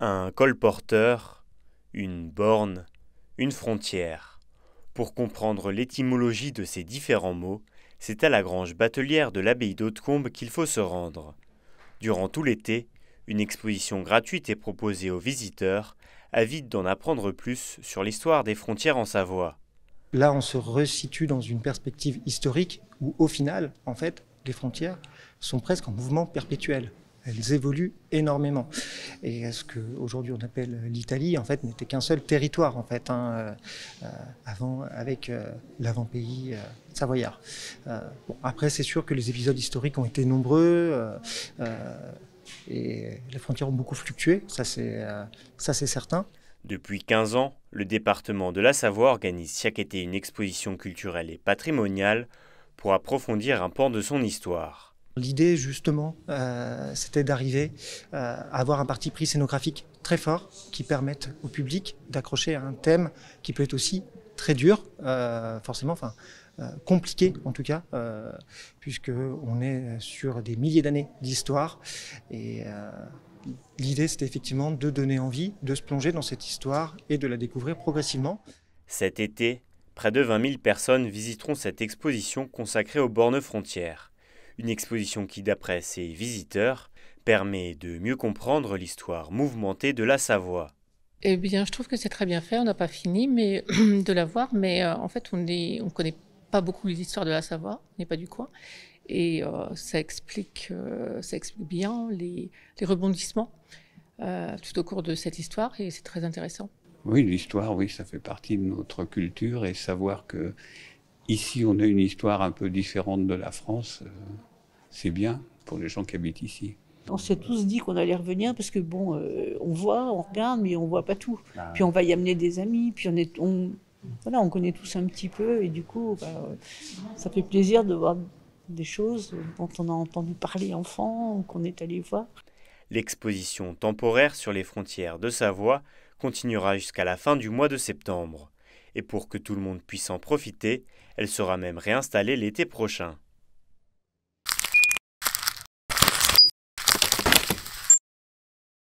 un colporteur, une borne, une frontière. Pour comprendre l'étymologie de ces différents mots, c'est à la grange batelière de l'abbaye d'Hautecombe qu'il faut se rendre. Durant tout l'été, une exposition gratuite est proposée aux visiteurs, avides d'en apprendre plus sur l'histoire des frontières en Savoie. Là, on se resitue dans une perspective historique où, au final, en fait, les frontières sont presque en mouvement perpétuel elles évoluent énormément. Et ce qu'aujourd'hui on appelle l'Italie, en fait, n'était qu'un seul territoire, en fait, hein, euh, euh, avant, avec euh, l'avant-pays savoyard. Bon, après, c'est sûr que les épisodes historiques ont été nombreux. et les frontières ont beaucoup fluctué, ça c'est certain. Depuis 15 ans, le département de la Savoie organise chaque été une exposition culturelle et patrimoniale pour approfondir un pan de son histoire. L'idée, justement, euh, c'était d'arriver euh, à avoir un parti pris scénographique très fort qui permette au public d'accrocher à un thème qui peut être aussi très dur, euh, forcément, enfin, compliqué en tout cas, puisque on est sur des milliers d'années d'histoire. Et l'idée, c'était effectivement de donner envie de se plonger dans cette histoire et de la découvrir progressivement. Cet été, près de 20 000 personnes visiteront cette exposition consacrée aux bornes frontières. Une exposition qui, d'après ses visiteurs, permet de mieux comprendre l'histoire mouvementée de la Savoie. Eh bien, je trouve que c'est très bien fait. On n'a pas fini mais, de la voir, mais euh, en fait, on ne on connaît pas beaucoup l'histoire de la Savoie, on n'est pas du coin. Et euh, ça, explique, euh, ça explique bien les, les rebondissements tout au cours de cette histoire, et c'est très intéressant. Oui, l'histoire, oui, ça fait partie de notre culture, et savoir que ici, on a une histoire un peu différente de la France c'est bien pour les gens qui habitent ici. On s'est tous dit qu'on allait revenir parce que bon, euh, on voit, on regarde, mais on voit pas tout. Ah. Puis on va y amener des amis, puis on est, voilà, on connaît tous un petit peu et du coup, bah, ça fait plaisir de voir des choses dont on a entendu parler enfant qu'on est allé voir. L'exposition temporaire sur les frontières de Savoie continuera jusqu'à la fin du mois de septembre. Et pour que tout le monde puisse en profiter, elle sera même réinstallée l'été prochain.